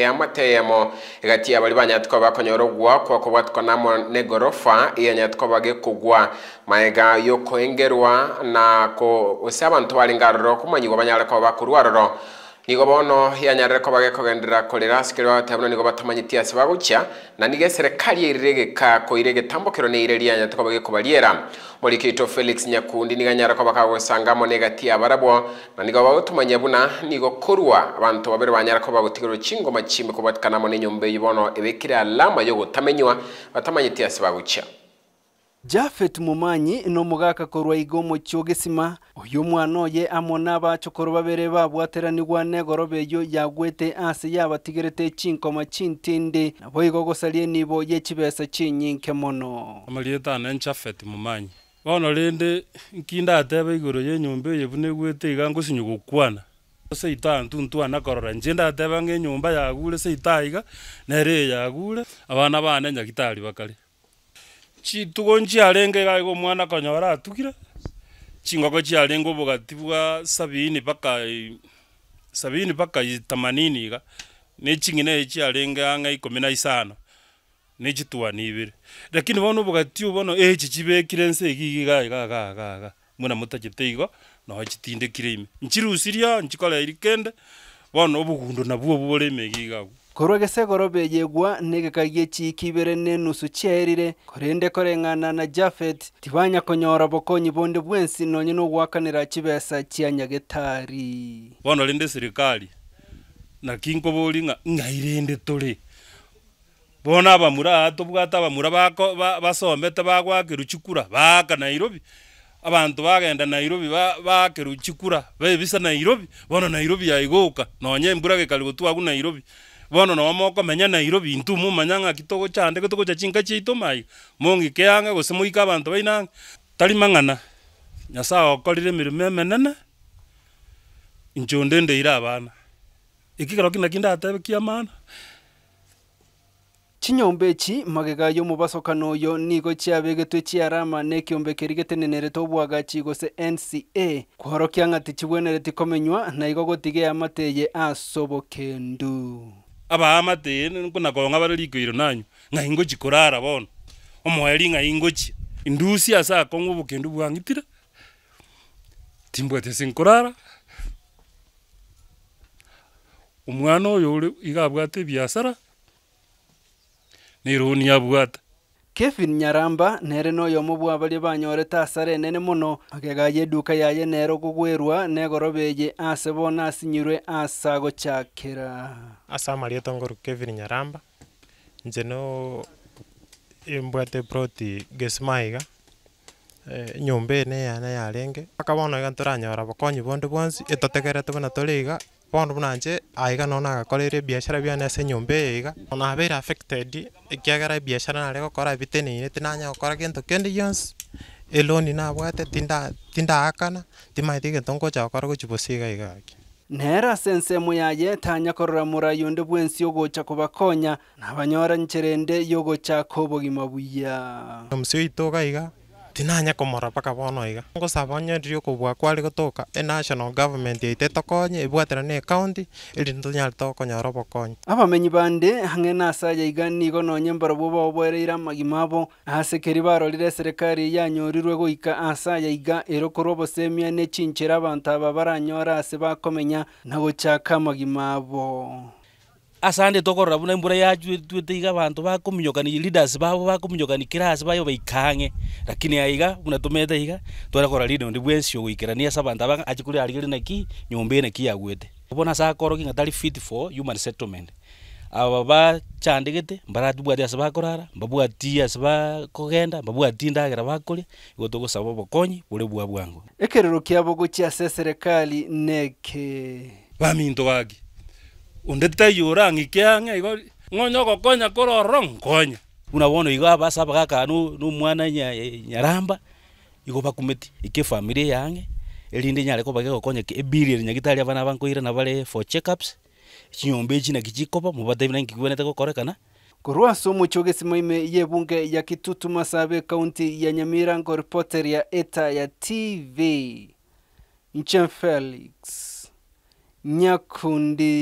yamateyemo igati abari banyatwa bakonyora kuko batwanamo negorofa iya nyatwa bagekugwa maega yo kwengerwa na ko ose abantu bari ngaroro kumanyigwa banyara ko bakurwaroro nigo bono hianyarire ko bage bagekogendera korera sikirwa batabona nigo batamanyitie ase bagucia na nige serikali yairigika koire gitambukiro ni ireria nyatiko muri kito felix nyakundi niga niganyara ko bakago bakagosangamo negati abarabwo na nigo bawo tumanya buna nigo kurwa abantu babere banyara ko bagutigera rukingo machimbe kobatikanamo ne nyombe yibono ebekira alama yo gutamenywa batamanyitie ase bagucia Jafet Mumanyi no mugaka korwa igomo kyo gisima uyu mwana oye amo abachokoro babere babwateranigwa negoro beyo yagwete ase yabatigerete chinkoma chintinde nabo igo gosarie nibo yechibesa chinyinke mono amarietane Jafet Mumanyi bono rende nkindateba igoro ya enyomba eye buna iga ngosinya gokwana seita ana korora inche ndateba ng'a enyomba yagure seita iga nere yagure abana banenya gitari bakare chitugo nchiarenge igo mwana konya baratugire chingoko chiarenga obogati bwa sabini mpaka sabini mpaka itamanini iga na ching'ina echi chiarenga ang'a ikomi na isano na chitwani ibere lakini bono obogati obono echi eh, chibekire nse igigi iga iga iga iga iga muna mutachete igo noe chitindekire ime nchirusiria nchikoreiri kende bono obogundo nabwo obo boreme igiga iga korwagese korobeyegwa chiki chikibere ne nusu chiaerire korende koreng'ana na jafet konyora bokonyi bonde bwensi nonye nogwakanira chibesa chia nyagetari bono rinde sirikali na kinko ng'a ng'airende tore bona abamura tobwate abamura bako basomete bagwakerwa chikura baka nairobi abanto bagenda nairobi bakerwa chikura baebisa nairobi bono nairobi yaigoka nonye mbura gekari gotwagu nairobi bono no moko menya nairobi ntu mumanya ng'aki togochande gotogocha chinka chiaito maiga mong'ike ang'e gose moike abanto baina tari mang'ana nyasaye okorire emeremo emenene incho ndendeire abana eki gero kinde ki ndatebe kia mana chinyombe echi magega ya omobaso kana oyo nigo chiabegetwe chiarama na ekiombe keri getenenerete obwagachi gose nca kohoro kiang'ati chibwenereti komenywa na igo gotiga amateye eye asobokendu abaamate nako ng'abare likoiro nanyu ng'ai ngochi korara bono omweri ng'ai ngochi indusi ase akong'a obokendu bwang'itire timbwati ase nkorara omwana oyo iga abwate ebiasara na eroni abwata kevin nyaramba nere noyo omobwa baria banyorete asare enene mono duka eduka yaye nere kugwerwa ne gorobeje ase bona asinyirwe ase agochakera ase amarieta ngorwa kevin nyaramba inche no embwate eh, proti gesmaiga eh, nyomba ene yane yarenge akabona bono iga ntoranyora bokonyi bondo bwanzi etotegerete buna toriiga bono buna aiga nona agakorire biashara bia nese nyombe iga ona abera affected ikiagera biashara nare gokora bitenire tinanya gokora gintu kindi gionsi eloni nabwate tinda tindaakana timaite gintu kora gokora siga iga aki nera sensemo yaye tanya korora yonde bwensi yogocha kubakonya nabanyorancherende yogocha kobogima buya omusio itoga iga tinanya komora paka bono iga sabanya rio kobwa kwari gotoka e national government yaite tokonye ibwatira ne county iri ntonyari tokonyara obokonyi abamenyi bande hang'e na asaya iga nigo nonye mbarobwo baobwereire amagima abo asekeri barorire eserekari yanyorirwe goika asaya iga ero erokorwa obosemia nechinchera abanto aba baranyora ase bakomenya na gochaka amagima asande tokorora buna imbura yatuete iga bantu ba bakuminyokani leaders babo bakuminyokani kirasi bayo baikange lakini aiga buna tumete iga twarakora lino ndi bwensi ogwikirania asa bantu abanga achikuri arigire naki nyombe naki yagwete ubona sakoro kinga tari fit for human settlement aba bachandegete mbaratubwati ase bakorara mbabwati ase bakogenda mbabwati ndagera bakoria igo togosaba obokonyi bore bwa bwangu ekerero kia bogo chiase serekali neke baminto bagi ondeteyora ng'ikiang'e igo ng'onya ogokonya kororo nkonya buna bono igo abase abagaka no omwana e, nyaramba igo bakumeti ike efamily yang'e erinde nyareko bage gokonya ebirieri nyagetari abana na bare for checkups chinyombe echi naki chikoba mobatabi na nkigwenete gokorekana korwa somo chogesimo ye bunge ya kitutu masabe kaunti ya nyamirango reporter ya eta ya tv nchen felix nyakundi